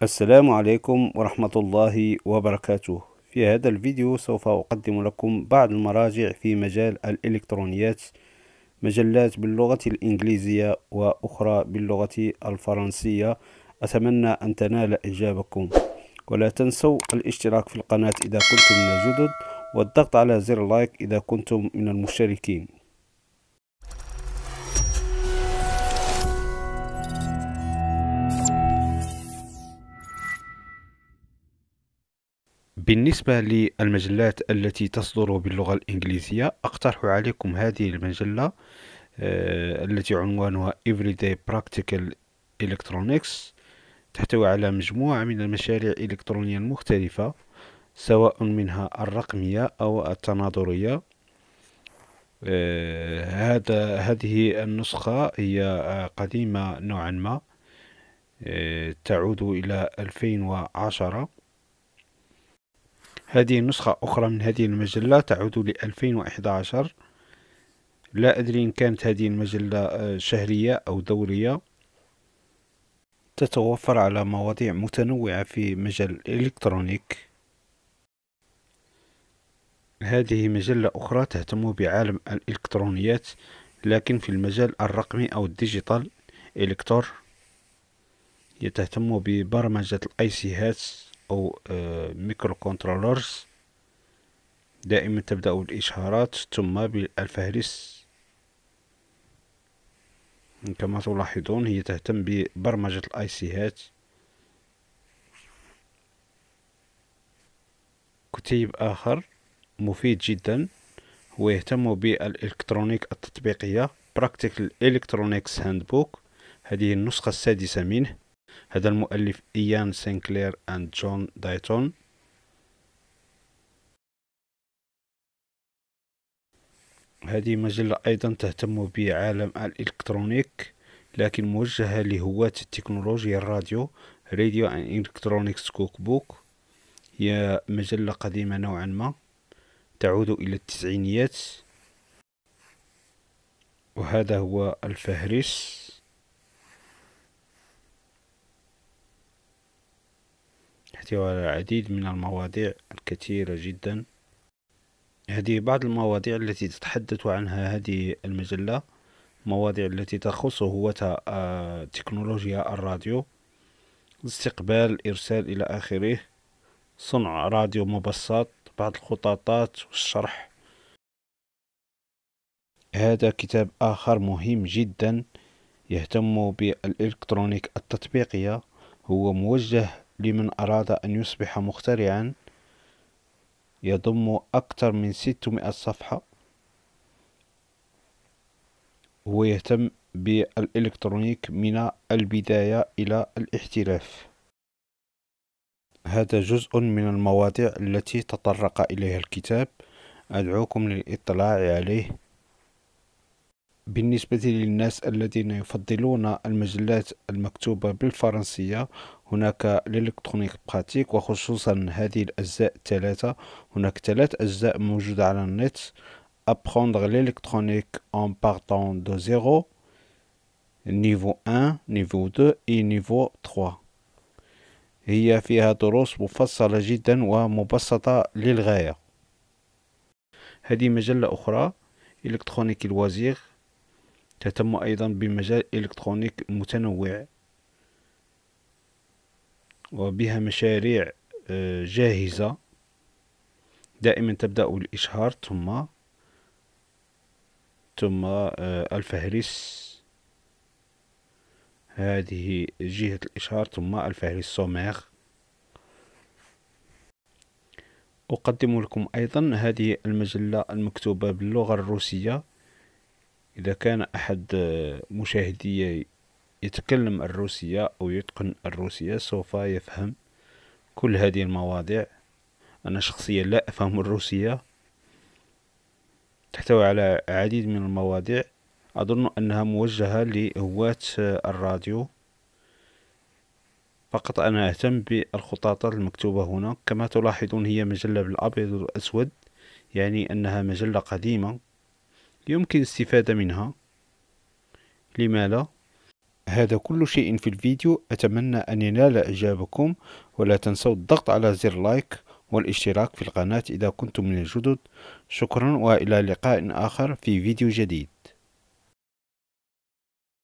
السلام عليكم ورحمة الله وبركاته في هذا الفيديو سوف أقدم لكم بعض المراجع في مجال الإلكترونيات مجلات باللغة الإنجليزية وأخرى باللغة الفرنسية أتمنى أن تنال إعجابكم ولا تنسوا الاشتراك في القناة إذا كنتم من الجدد والضغط على زر لايك إذا كنتم من المشتركين بالنسبة للمجلات التي تصدر باللغة الإنجليزية أقترح عليكم هذه المجلة آه، التي عنوانها Everyday Practical Electronics تحتوي على مجموعة من المشاريع الإلكترونية المختلفة سواء منها الرقمية أو التناظرية آه، هذا هذه النسخة هي آه، قديمة نوعا ما تعود إلى 2010 هذه نسخة أخرى من هذه المجلة تعود ل 2011 لا أدري إن كانت هذه المجلة آه، شهرية أو دورية تتوفر على مواضيع متنوعة في مجال الإلكترونيك هذه مجلة أخرى تهتم بعالم الإلكترونيات لكن في المجال الرقمي أو الديجيتال إلكتور تهتم ببرمجة الأي سي هاتس أو ميكرو آه، كنترولرز دائما تبدأ بالإشهارات ثم بالفهرس كما تلاحظون هي تهتم ببرمجة الاي هات كتيب آخر مفيد جدا هو يهتم بالإلكترونيك التطبيقية Practical Electronics Handbook هذه النسخة السادسة منه هذا المؤلف إيان سينكلير أند جون دايتون هذه مجلة أيضا تهتم بعالم الإلكترونيك لكن موجهة لهواة التكنولوجيا الراديو راديو أن إلكترونيكس كوك بوك هي مجلة قديمة نوعا ما تعود إلى التسعينيات وهذا هو الفهرس يحتوي على العديد من المواضيع الكثيرة جدا هذه بعض المواضيع التي تتحدث عنها هذه المجلة مواضيع التي تخص هوة آه، تكنولوجيا الراديو استقبال إرسال إلى آخره صنع راديو مبسط بعض الخطاطات والشرح هذا كتاب آخر مهم جدا يهتم بالإلكترونيك التطبيقية هو موجه لمن أراد أن يصبح مخترعا يضم أكثر من 600 صفحة هو يهتم بالإلكترونيك من البداية إلى الاحتراف هذا جزء من المواضيع التي تطرق إليها الكتاب أدعوكم للإطلاع عليه بالنسبة للناس الذين يفضلون المجلات المكتوبة بالفرنسية هناك الإلكترونيك براتيك وخصوصا هذه الأجزاء الثلاثة هناك ثلاث أجزاء موجودة على النت apprendre l'électronique en partant de zéro niveau 1 niveau 2 et niveau 3 هي فيها دروس مفصلة جدا ومبسطة للغاية هذه مجلة أخرى إلكترونيك الوزير تهتم أيضا بمجال إلكترونيك متنوع وبها مشاريع آه، جاهزة دائما تبدأ بالإشهار ثم ثم آه، الفهرس هذه جهة الإشهار ثم الفهرس سومير أقدم لكم أيضا هذه المجلة المكتوبة باللغة الروسية إذا كان أحد آه، مشاهدي يتكلم الروسية أو يتقن الروسية سوف يفهم كل هذه المواضيع أنا شخصيا لا أفهم الروسية تحتوي على عديد من المواضيع أظن أنها موجهة لهواة آه، الراديو فقط أنا أهتم بالخطاطات المكتوبة هنا كما تلاحظون هي مجلة بالأبيض والأسود يعني أنها مجلة قديمة يمكن الاستفادة منها لما لا هذا كل شيء في الفيديو أتمنى أن ينال إعجابكم ولا تنسوا الضغط على زر لايك والاشتراك في القناة إذا كنتم من الجدد شكرا وإلى لقاء آخر في فيديو جديد